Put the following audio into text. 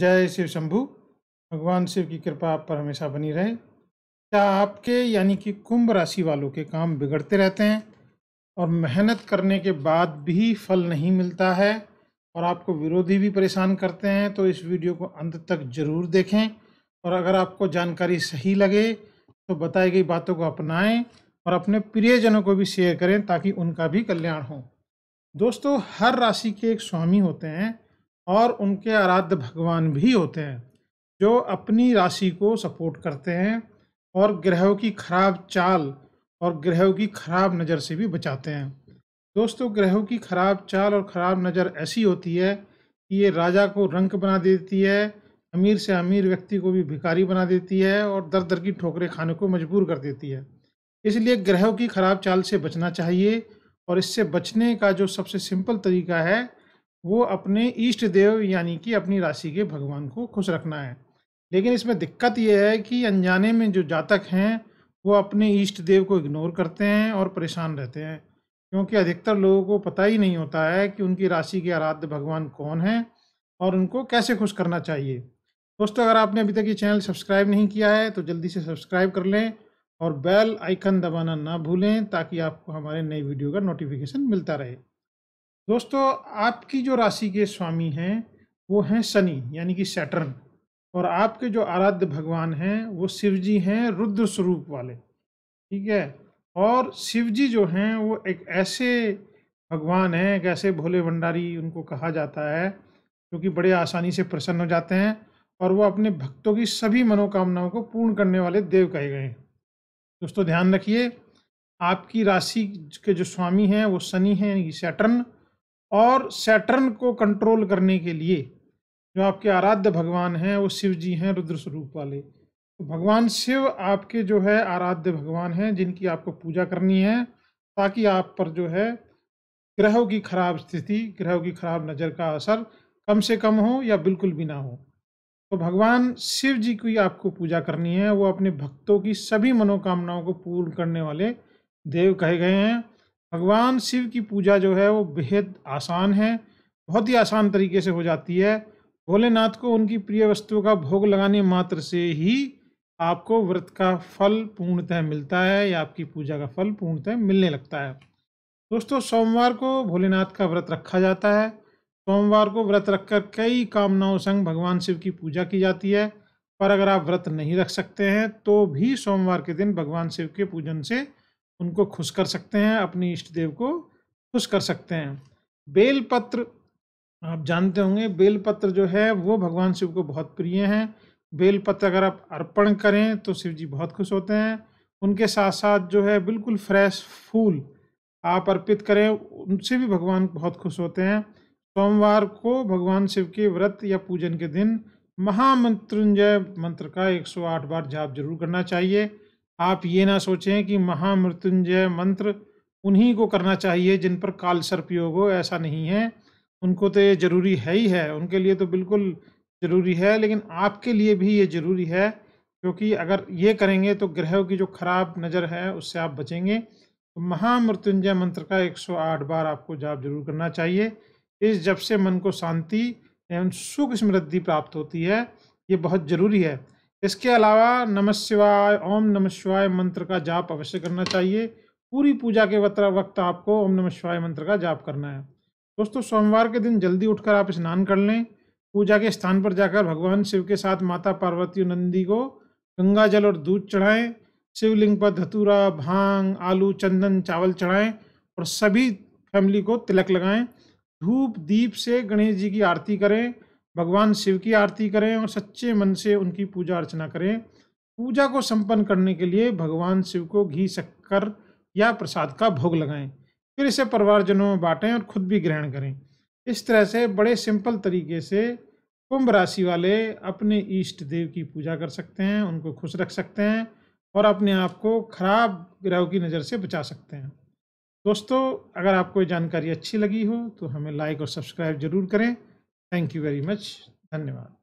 जय शिव शंभु भगवान शिव की कृपा आप पर हमेशा बनी रहे क्या आपके यानी कि कुंभ राशि वालों के काम बिगड़ते रहते हैं और मेहनत करने के बाद भी फल नहीं मिलता है और आपको विरोधी भी परेशान करते हैं तो इस वीडियो को अंत तक ज़रूर देखें और अगर आपको जानकारी सही लगे तो बताई गई बातों को अपनाएं और अपने प्रियजनों को भी शेयर करें ताकि उनका भी कल्याण हो दोस्तों हर राशि के एक स्वामी होते हैं और उनके आराध्य भगवान भी होते हैं जो अपनी राशि को सपोर्ट करते हैं और ग्रहों की खराब चाल और ग्रहों की खराब नज़र से भी बचाते हैं दोस्तों ग्रहों की खराब चाल और खराब नज़र ऐसी होती है कि ये राजा को रंक बना देती है अमीर से अमीर व्यक्ति को भी भिखारी बना देती है और दर दर की ठोकरें खाने को मजबूर कर देती है इसलिए ग्रहों की खराब चाल से बचना चाहिए और इससे बचने का जो सबसे सिंपल तरीका है वो अपने इष्ट देव यानी कि अपनी राशि के भगवान को खुश रखना है लेकिन इसमें दिक्कत यह है कि अनजाने में जो जातक हैं वो अपने इष्ट देव को इग्नोर करते हैं और परेशान रहते हैं क्योंकि अधिकतर लोगों को पता ही नहीं होता है कि उनकी राशि के आराध्य भगवान कौन हैं और उनको कैसे खुश करना चाहिए दोस्तों अगर आपने अभी तक ये चैनल सब्सक्राइब नहीं किया है तो जल्दी से सब्सक्राइब कर लें और बेल आइकन दबाना ना भूलें ताकि आपको हमारे नई वीडियो का नोटिफिकेशन मिलता रहे दोस्तों आपकी जो राशि के स्वामी हैं वो हैं शनि यानी कि सैटर्न और आपके जो आराध्य भगवान हैं वो शिव जी हैं रुद्र स्वरूप वाले ठीक है और शिव जी जो हैं वो एक ऐसे भगवान हैं एक ऐसे भोले भंडारी उनको कहा जाता है जो कि बड़े आसानी से प्रसन्न हो जाते हैं और वो अपने भक्तों की सभी मनोकामनाओं को पूर्ण करने वाले देव कहे गए हैं दोस्तों ध्यान रखिए आपकी राशि के जो स्वामी हैं वो शनि हैं यानी कि सैटर्न और सैटर्न को कंट्रोल करने के लिए जो आपके आराध्य भगवान हैं वो शिव जी हैं रुद्र स्वरूप वाले तो भगवान शिव आपके जो है आराध्य भगवान हैं जिनकी आपको पूजा करनी है ताकि आप पर जो है ग्रहों की खराब स्थिति ग्रहों की खराब नज़र का असर कम से कम हो या बिल्कुल भी ना हो तो भगवान शिव जी की आपको पूजा करनी है वो अपने भक्तों की सभी मनोकामनाओं को पूर्ण करने वाले देव कहे गए हैं भगवान शिव की पूजा जो है वो बेहद आसान है बहुत ही आसान तरीके से हो जाती है भोलेनाथ को उनकी प्रिय वस्तुओं का भोग लगाने मात्र से ही आपको व्रत का फल पूर्णतः मिलता है या आपकी पूजा का फल पूर्णतः मिलने लगता है दोस्तों सोमवार को भोलेनाथ का व्रत रखा जाता है सोमवार को व्रत रखकर कई कामनाओं संग भगवान शिव की पूजा की जाती है पर अगर आप व्रत नहीं रख सकते हैं तो भी सोमवार के दिन भगवान शिव के पूजन से उनको खुश कर सकते हैं अपने इष्ट देव को खुश कर सकते हैं बेलपत्र आप जानते होंगे बेलपत्र जो है वो भगवान शिव को बहुत प्रिय हैं बेलपत्र अगर आप अर्पण करें तो शिव जी बहुत खुश होते हैं उनके साथ साथ जो है बिल्कुल फ्रेश फूल आप अर्पित करें उनसे भी भगवान बहुत खुश होते हैं सोमवार को भगवान शिव के व्रत या पूजन के दिन महामंत्रुंजय मंत्र का 108 बार जाप जरूर करना चाहिए आप ये ना सोचें कि महामृत्युंजय मंत्र उन्हीं को करना चाहिए जिन पर काल सर्प योग हो ऐसा नहीं है उनको तो ये ज़रूरी है ही है उनके लिए तो बिल्कुल ज़रूरी है लेकिन आपके लिए भी ये ज़रूरी है क्योंकि अगर ये करेंगे तो ग्रहों की जो खराब नज़र है उससे आप बचेंगे तो महामृत्युंजय मंत्र का 108 बार आपको जाप जरूर करना चाहिए इस जब से मन को शांति एवं सुख समृद्धि प्राप्त होती है ये बहुत ज़रूरी है इसके अलावा नमः शिवाय ओम नमः शिवाय मंत्र का जाप अवश्य करना चाहिए पूरी पूजा के वक्त आपको ओम नमः शिवाय मंत्र का जाप करना है दोस्तों सोमवार के दिन जल्दी उठकर आप स्नान कर लें पूजा के स्थान पर जाकर भगवान शिव के साथ माता पार्वती नंदी को गंगा जल और दूध चढ़ाएं शिवलिंग पर धतूरा भांग आलू चंदन चावल चढ़ाएं और सभी फैमिली को तिलक लगाएं धूप दीप से गणेश जी की आरती करें भगवान शिव की आरती करें और सच्चे मन से उनकी पूजा अर्चना करें पूजा को संपन्न करने के लिए भगवान शिव को घी शक्कर या प्रसाद का भोग लगाएं फिर इसे परिवारजनों में बांटें और खुद भी ग्रहण करें इस तरह से बड़े सिंपल तरीके से कुंभ राशि वाले अपने ईष्ट देव की पूजा कर सकते हैं उनको खुश रख सकते हैं और अपने आप को खराब ग्रह की नज़र से बचा सकते हैं दोस्तों अगर आपको ये जानकारी अच्छी लगी हो तो हमें लाइक और सब्सक्राइब ज़रूर करें Thank you very much. Dhanyavad.